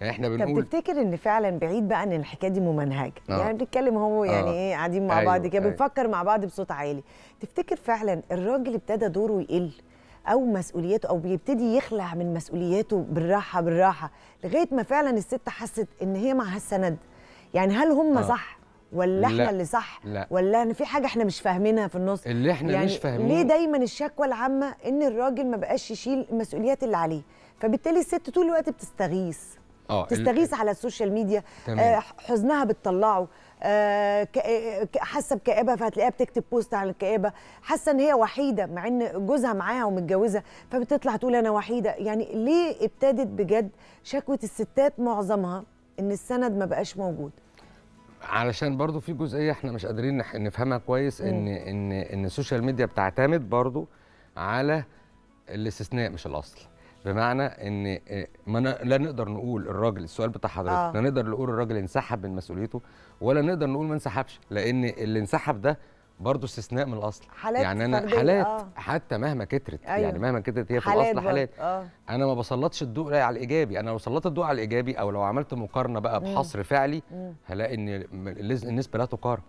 يعني احنا بنقول طب تفتكر ان فعلا بعيد بقى ان الحكايه دي ممنهجه آه. يعني بنتكلم هو آه. يعني آه. ايه قاعدين مع أيوه. بعض كده أيوه. بنفكر مع بعض بصوت عالي تفتكر فعلا الراجل ابتدى دوره يقل او مسؤولياته او بيبتدي يخلع من مسؤولياته بالراحه بالراحه لغايه ما فعلا الست حست ان هي معها السند يعني هل هم آه. صح ولا احنا اللي صح لا. ولا ان في حاجه احنا مش فاهمينها في النص اللي احنا يعني مش فاهمينها ليه دايما الشكوى العامه ان الراجل ما بقاش يشيل المسؤوليات اللي عليه فبالتالي الست طول الوقت بتستغيث آه، تستغيث على السوشيال ميديا تمام. آه، حزنها بتطلعه آه، حاسه بكآبه فهتلاقيها بتكتب بوست عن الكآبه حاسه ان هي وحيده مع ان جوزها معاها ومتجوزه فبتطلع تقول انا وحيده يعني ليه ابتدت بجد شكوى الستات معظمها ان السند ما بقاش موجود علشان برضو في جزئيه احنا مش قادرين نفهمها كويس ان ان ان السوشيال ميديا بتعتمد برضو على الاستثناء مش الاصل بمعنى ان إيه، ما لا نقدر نقول الراجل السؤال بتاع حضرتك آه. لا نقدر نقول الراجل انسحب من مسؤوليته ولا نقدر نقول ما انسحبش لان اللي انسحب ده برضه استثناء من الاصل حالات يعني انا فردين. حالات آه. حتى مهما كترت أيوه. يعني مهما كترت هي في حالات الاصل حالات آه. انا ما بسلطش الضوء على الايجابي انا لو سلطت الضوء على الايجابي او لو عملت مقارنه بقى بحصر مم. فعلي هلاقي ان النسبه لا تقارن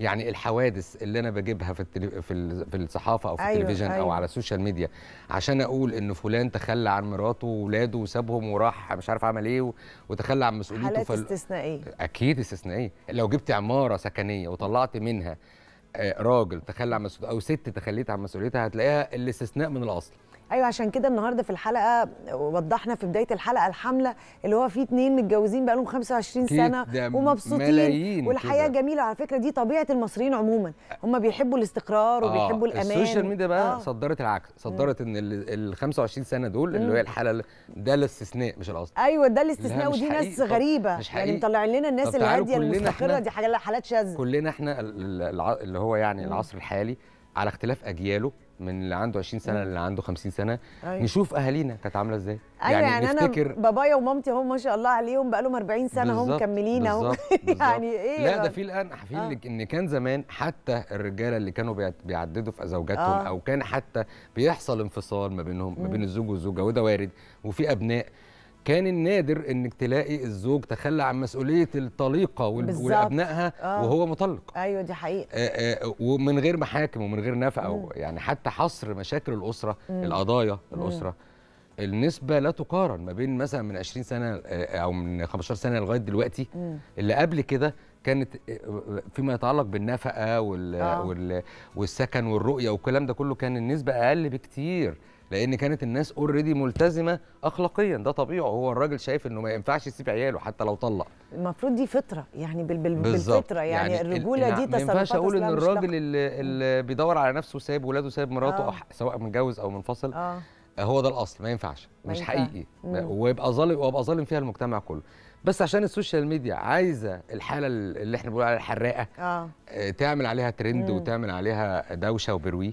يعني الحوادث اللي انا بجيبها في التلي... في الصحافه او في أيوة التلفزيون أيوة. او على السوشيال ميديا عشان اقول ان فلان تخلى عن مراته واولاده وسابهم وراح مش عارف عمل ايه و... وتخلى عن مسؤوليته حالات فال... استثنائيه اكيد استثنائيه لو جبت عماره سكنيه وطلعت منها آه، راجل تخلى عن مسؤوليته او ست تخليت عن مسؤوليتها هتلاقيها الاستثناء من الاصل ايوه عشان كده النهارده في الحلقه وضحنا في بدايه الحلقه الحمله اللي هو في اتنين متجوزين بقالهم 25 سنه ومبسوطين والحياه كده. جميله على فكره دي طبيعه المصريين عموما هم بيحبوا الاستقرار آه، وبيحبوا آه. الامان السوشيال ميديا بقى آه. صدرت العكس صدرت ان ال 25 سنه دول اللي هي الحاله ده الاستثناء مش الاصل ايوه ده الاستثناء ودي ناس غريبه مش يعني حقيقي. يعني مطلعين لنا الناس الهاديه المستقره دي حاجه حالات شاذه كلنا احنا اللي هو يعني العصر الحالي على اختلاف اجياله من اللي عنده 20 سنه للي عنده 50 سنه أيوة. نشوف اهالينا كانت عامله ازاي أيوة يعني, يعني نفتكر انا بابايا ومامتي هم ما شاء الله عليهم بقى لهم 40 سنه هم مكملين اهو يعني ايه لا ده في الان في آه. ان كان زمان حتى الرجاله اللي كانوا بيعددوا في زوجاتهم آه. او كان حتى بيحصل انفصال ما بينهم ما بين الزوج والزوجه وده وارد وفي ابناء كان النادر انك تلاقي الزوج تخلى عن مسؤوليه الطليقه وابنائها آه. وهو مطلق ايوه دي حقيقه آآ آه، آآ آه، ومن غير محاكم ومن غير نفقه يعني حتى حصر مشاكل الاسره مم. القضايا الاسره مم. النسبة لا تقارن ما بين مثلا من 20 سنة آه، أو من 15 سنة لغاية دلوقتي مم. اللي قبل كده كانت آه، فيما يتعلق بالنفقه وال آه. وال والسكن والرؤيه والكلام ده كله كان النسبه اقل بكتير لان كانت الناس اوريدي ملتزمه اخلاقيا ده طبيعي هو الراجل شايف انه ما ينفعش يسيب عياله حتى لو طلق المفروض دي فطره يعني بال بال بالفطره يعني, يعني الرجوله دي تصرفات ما ينفعش اقول ان الراجل اللي, اللي بيدور على نفسه سايب ولاده سايب مراته آه. سواء متجوز او منفصل آه. هو ده الاصل ما ينفعش ما مش حقيقي مم. ويبقى ظالم وابقى ظالم فيها المجتمع كله بس عشان السوشيال ميديا عايزه الحاله اللي احنا بنقول عليها الحراقه آه. آه، تعمل عليها ترند مم. وتعمل عليها دوشه وبروي